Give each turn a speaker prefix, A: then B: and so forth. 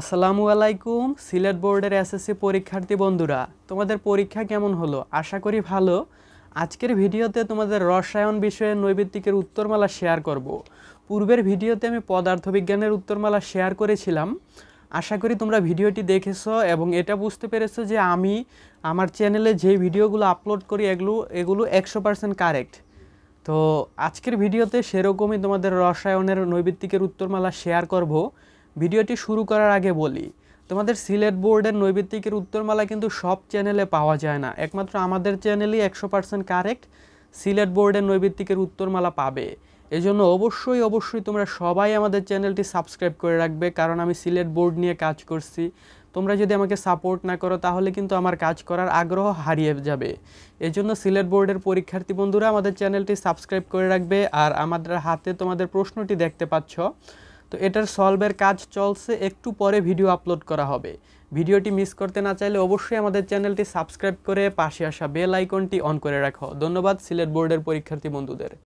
A: আসসালামু আলাইকুম সিলেট বোর্ডের এসএসসি পরীক্ষার্থী বন্ধুরা তোমাদের পরীক্ষা কেমন হলো আশা করি ভালো আজকের ভিডিওতে তোমাদের রসায়ন বিষয়ে নৈবিত্তিকের উত্তরমালা শেয়ার করব। পূর্বের ভিডিওতে আমি পদার্থবিজ্ঞানের উত্তরমালা শেয়ার করেছিলাম আশা করি তোমরা ভিডিওটি দেখেছো এবং এটা বুঝতে পেরেছো যে আমি আমার চ্যানেলে যে ভিডিওগুলো আপলোড করি এগুলো এগুলো একশো পারসেন্ট কারেক্ট তো আজকের ভিডিওতে সেরকমই তোমাদের রসায়নের নৈবিত্তিকের উত্তরমালা শেয়ার করবো ভিডিওটি শুরু করার আগে বলি তোমাদের সিলেট বোর্ডের নৈবিত্তিকের উত্তরমালা কিন্তু সব চ্যানেলে পাওয়া যায় না একমাত্র আমাদের চ্যানেলই একশো পার্সেন্ট কারেক্ট সিলেট বোর্ডের নৈবিত্তিকের উত্তরমালা পাবে এজন্য অবশ্যই অবশ্যই তোমরা সবাই আমাদের চ্যানেলটি সাবস্ক্রাইব করে রাখবে কারণ আমি সিলেট বোর্ড নিয়ে কাজ করছি তোমরা যদি আমাকে সাপোর্ট না করো তাহলে কিন্তু আমার কাজ করার আগ্রহ হারিয়ে যাবে এই জন্য সিলেট বোর্ডের পরীক্ষার্থী বন্ধুরা আমাদের চ্যানেলটি সাবস্ক্রাইব করে রাখবে আর আমাদের হাতে তোমাদের প্রশ্নটি দেখতে পাচ্ছ তো এটার সলভের কাজ চলছে একটু পরে ভিডিও আপলোড করা হবে ভিডিওটি মিস করতে না চাইলে অবশ্যই আমাদের চ্যানেলটি সাবস্ক্রাইব করে পাশে আসা বেল আইকনটি অন করে রাখো ধন্যবাদ সিলেট বোর্ডের পরীক্ষার্থী বন্ধুদের